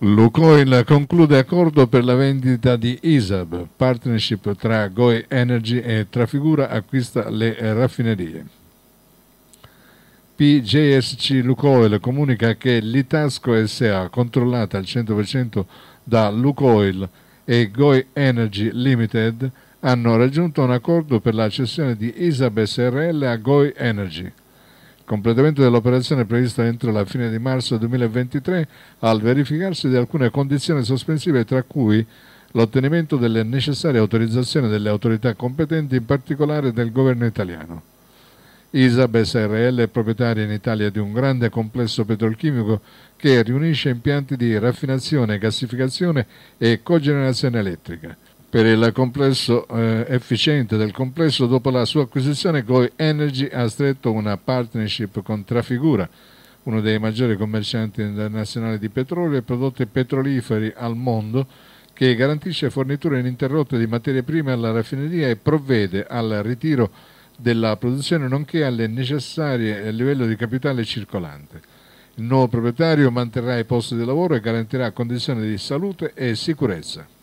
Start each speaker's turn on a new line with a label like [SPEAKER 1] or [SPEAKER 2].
[SPEAKER 1] Lucoil conclude accordo per la vendita di ISAB, partnership tra Goi Energy e Trafigura acquista le raffinerie. PJSC Lucoil comunica che l'Itasco SA, controllata al 100% da Lucoil e Goi Energy Limited, hanno raggiunto un accordo per la cessione di ISAB SRL a Goi Energy. Completamento dell'operazione previsto entro la fine di marzo 2023 al verificarsi di alcune condizioni sospensive tra cui l'ottenimento delle necessarie autorizzazioni delle autorità competenti, in particolare del governo italiano. ISAB SRL è proprietaria in Italia di un grande complesso petrolchimico che riunisce impianti di raffinazione, gassificazione e cogenerazione elettrica per il complesso eh, efficiente del complesso dopo la sua acquisizione Goi Energy ha stretto una partnership con Trafigura, uno dei maggiori commercianti internazionali di petrolio e prodotti petroliferi al mondo che garantisce forniture ininterrotte di materie prime alla raffineria e provvede al ritiro della produzione nonché alle necessarie eh, livello di capitale circolante. Il nuovo proprietario manterrà i posti di lavoro e garantirà condizioni di salute e sicurezza.